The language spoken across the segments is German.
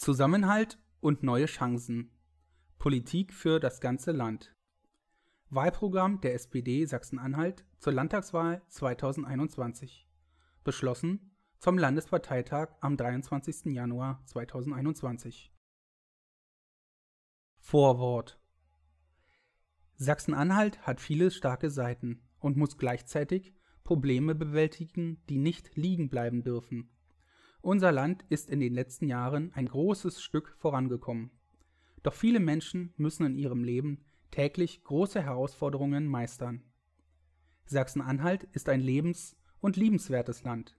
Zusammenhalt und neue Chancen. Politik für das ganze Land. Wahlprogramm der SPD Sachsen-Anhalt zur Landtagswahl 2021. Beschlossen zum Landesparteitag am 23. Januar 2021. Vorwort Sachsen-Anhalt hat viele starke Seiten und muss gleichzeitig Probleme bewältigen, die nicht liegen bleiben dürfen. Unser Land ist in den letzten Jahren ein großes Stück vorangekommen. Doch viele Menschen müssen in ihrem Leben täglich große Herausforderungen meistern. Sachsen-Anhalt ist ein lebens- und liebenswertes Land,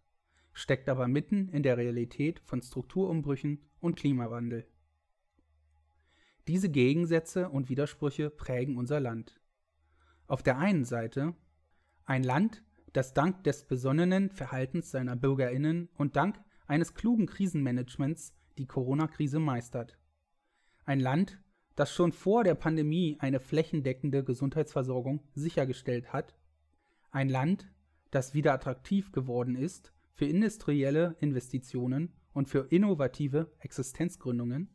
steckt aber mitten in der Realität von Strukturumbrüchen und Klimawandel. Diese Gegensätze und Widersprüche prägen unser Land. Auf der einen Seite ein Land, das dank des besonnenen Verhaltens seiner Bürgerinnen und dank eines klugen Krisenmanagements die Corona-Krise meistert. Ein Land, das schon vor der Pandemie eine flächendeckende Gesundheitsversorgung sichergestellt hat. Ein Land, das wieder attraktiv geworden ist für industrielle Investitionen und für innovative Existenzgründungen.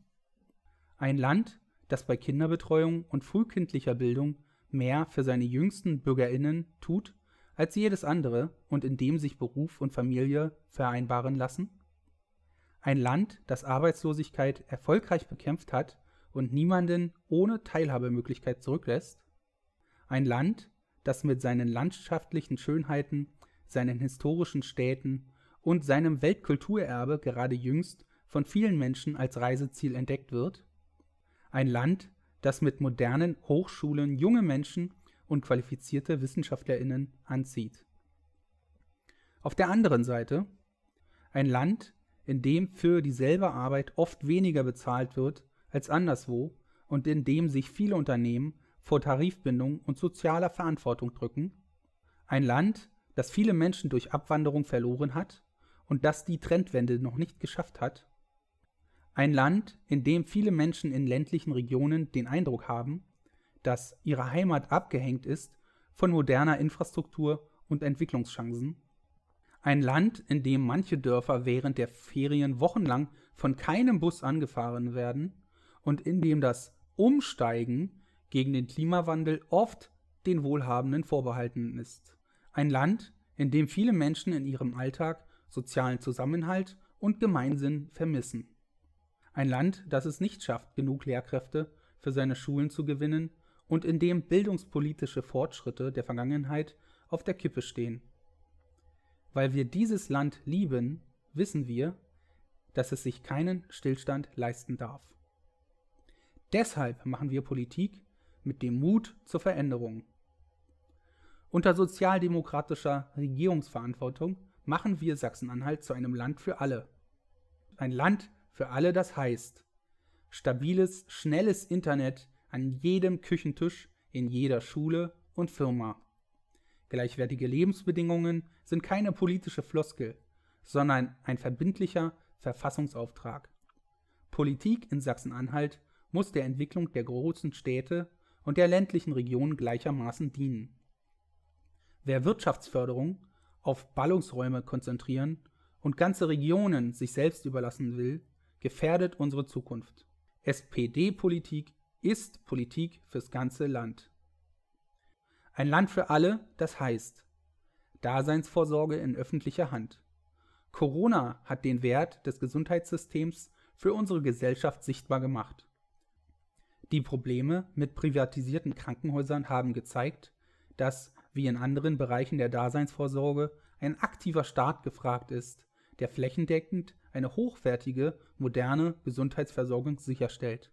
Ein Land, das bei Kinderbetreuung und frühkindlicher Bildung mehr für seine jüngsten Bürgerinnen tut als jedes andere und in dem sich Beruf und Familie vereinbaren lassen. Ein Land, das Arbeitslosigkeit erfolgreich bekämpft hat und niemanden ohne Teilhabemöglichkeit zurücklässt. Ein Land, das mit seinen landschaftlichen Schönheiten, seinen historischen Städten und seinem Weltkulturerbe gerade jüngst von vielen Menschen als Reiseziel entdeckt wird. Ein Land, das mit modernen Hochschulen junge Menschen und qualifizierte Wissenschaftlerinnen anzieht. Auf der anderen Seite ein Land, in dem für dieselbe Arbeit oft weniger bezahlt wird als anderswo und in dem sich viele Unternehmen vor Tarifbindung und sozialer Verantwortung drücken? Ein Land, das viele Menschen durch Abwanderung verloren hat und das die Trendwende noch nicht geschafft hat? Ein Land, in dem viele Menschen in ländlichen Regionen den Eindruck haben, dass ihre Heimat abgehängt ist von moderner Infrastruktur und Entwicklungschancen? Ein Land, in dem manche Dörfer während der Ferien wochenlang von keinem Bus angefahren werden und in dem das Umsteigen gegen den Klimawandel oft den Wohlhabenden vorbehalten ist. Ein Land, in dem viele Menschen in ihrem Alltag sozialen Zusammenhalt und Gemeinsinn vermissen. Ein Land, das es nicht schafft, genug Lehrkräfte für seine Schulen zu gewinnen und in dem bildungspolitische Fortschritte der Vergangenheit auf der Kippe stehen weil wir dieses Land lieben, wissen wir, dass es sich keinen Stillstand leisten darf. Deshalb machen wir Politik mit dem Mut zur Veränderung. Unter sozialdemokratischer Regierungsverantwortung machen wir Sachsen-Anhalt zu einem Land für alle. Ein Land für alle, das heißt stabiles, schnelles Internet an jedem Küchentisch, in jeder Schule und Firma. Gleichwertige Lebensbedingungen sind keine politische Floskel, sondern ein verbindlicher Verfassungsauftrag. Politik in Sachsen-Anhalt muss der Entwicklung der großen Städte und der ländlichen Regionen gleichermaßen dienen. Wer Wirtschaftsförderung auf Ballungsräume konzentrieren und ganze Regionen sich selbst überlassen will, gefährdet unsere Zukunft. SPD-Politik ist Politik fürs ganze Land. Ein Land für alle, das heißt Daseinsvorsorge in öffentlicher Hand. Corona hat den Wert des Gesundheitssystems für unsere Gesellschaft sichtbar gemacht. Die Probleme mit privatisierten Krankenhäusern haben gezeigt, dass, wie in anderen Bereichen der Daseinsvorsorge, ein aktiver Staat gefragt ist, der flächendeckend eine hochwertige, moderne Gesundheitsversorgung sicherstellt.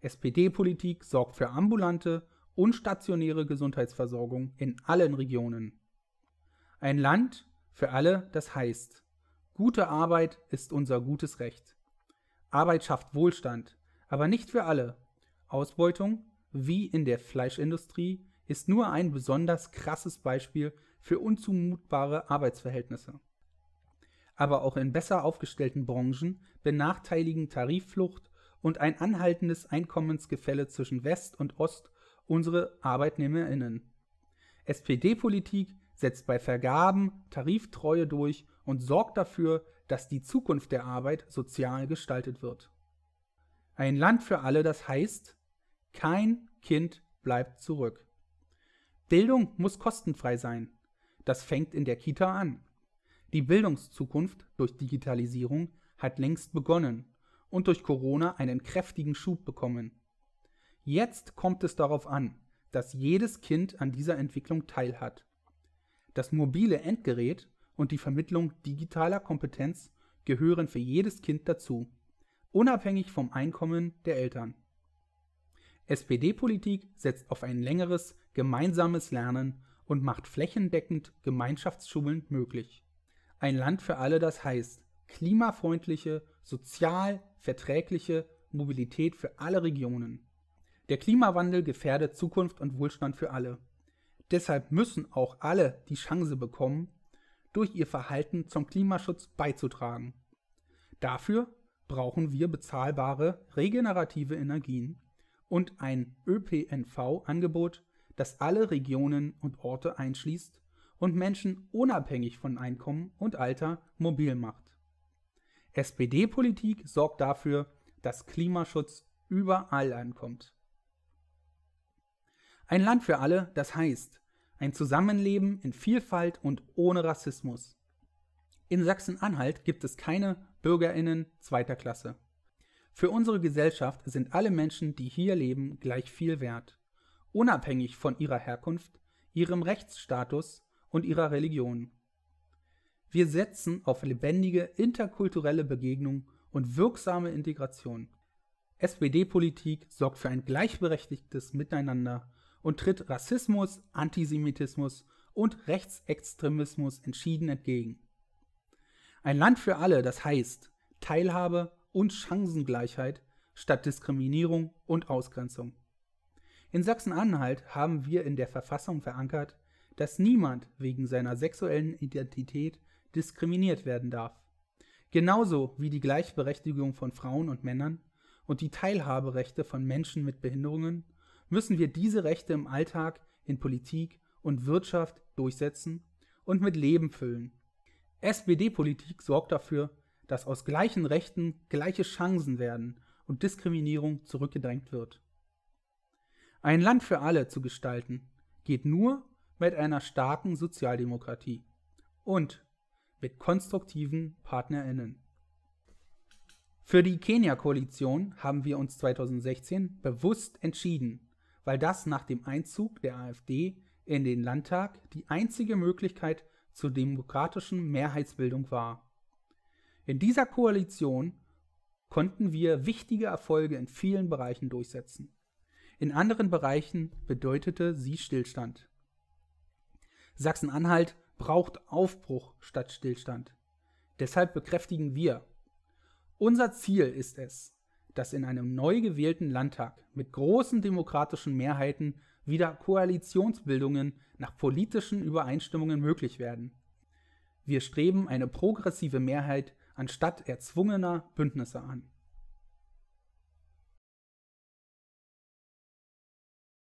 SPD-Politik sorgt für ambulante und stationäre Gesundheitsversorgung in allen Regionen. Ein Land für alle, das heißt, gute Arbeit ist unser gutes Recht. Arbeit schafft Wohlstand, aber nicht für alle. Ausbeutung, wie in der Fleischindustrie, ist nur ein besonders krasses Beispiel für unzumutbare Arbeitsverhältnisse. Aber auch in besser aufgestellten Branchen benachteiligen Tarifflucht und ein anhaltendes Einkommensgefälle zwischen West und Ost unsere ArbeitnehmerInnen. SPD-Politik setzt bei Vergaben Tariftreue durch und sorgt dafür, dass die Zukunft der Arbeit sozial gestaltet wird. Ein Land für alle, das heißt, kein Kind bleibt zurück. Bildung muss kostenfrei sein. Das fängt in der Kita an. Die Bildungszukunft durch Digitalisierung hat längst begonnen und durch Corona einen kräftigen Schub bekommen. Jetzt kommt es darauf an, dass jedes Kind an dieser Entwicklung teilhat. Das mobile Endgerät und die Vermittlung digitaler Kompetenz gehören für jedes Kind dazu, unabhängig vom Einkommen der Eltern. SPD-Politik setzt auf ein längeres gemeinsames Lernen und macht flächendeckend Gemeinschaftsschulen möglich. Ein Land für alle, das heißt klimafreundliche, sozial verträgliche Mobilität für alle Regionen. Der Klimawandel gefährdet Zukunft und Wohlstand für alle. Deshalb müssen auch alle die Chance bekommen, durch ihr Verhalten zum Klimaschutz beizutragen. Dafür brauchen wir bezahlbare regenerative Energien und ein ÖPNV-Angebot, das alle Regionen und Orte einschließt und Menschen unabhängig von Einkommen und Alter mobil macht. SPD-Politik sorgt dafür, dass Klimaschutz überall ankommt. Ein Land für alle, das heißt ein Zusammenleben in Vielfalt und ohne Rassismus. In Sachsen-Anhalt gibt es keine Bürgerinnen zweiter Klasse. Für unsere Gesellschaft sind alle Menschen, die hier leben, gleich viel wert, unabhängig von ihrer Herkunft, ihrem Rechtsstatus und ihrer Religion. Wir setzen auf lebendige interkulturelle Begegnung und wirksame Integration. SPD-Politik sorgt für ein gleichberechtigtes Miteinander und tritt Rassismus, Antisemitismus und Rechtsextremismus entschieden entgegen. Ein Land für alle, das heißt Teilhabe und Chancengleichheit statt Diskriminierung und Ausgrenzung. In Sachsen-Anhalt haben wir in der Verfassung verankert, dass niemand wegen seiner sexuellen Identität diskriminiert werden darf. Genauso wie die Gleichberechtigung von Frauen und Männern und die Teilhaberechte von Menschen mit Behinderungen müssen wir diese Rechte im Alltag, in Politik und Wirtschaft durchsetzen und mit Leben füllen. SPD-Politik sorgt dafür, dass aus gleichen Rechten gleiche Chancen werden und Diskriminierung zurückgedrängt wird. Ein Land für alle zu gestalten, geht nur mit einer starken Sozialdemokratie und mit konstruktiven Partnerinnen. Für die Kenia-Koalition haben wir uns 2016 bewusst entschieden weil das nach dem Einzug der AfD in den Landtag die einzige Möglichkeit zur demokratischen Mehrheitsbildung war. In dieser Koalition konnten wir wichtige Erfolge in vielen Bereichen durchsetzen. In anderen Bereichen bedeutete sie Stillstand. Sachsen-Anhalt braucht Aufbruch statt Stillstand. Deshalb bekräftigen wir. Unser Ziel ist es, dass in einem neu gewählten Landtag mit großen demokratischen Mehrheiten wieder Koalitionsbildungen nach politischen Übereinstimmungen möglich werden. Wir streben eine progressive Mehrheit anstatt erzwungener Bündnisse an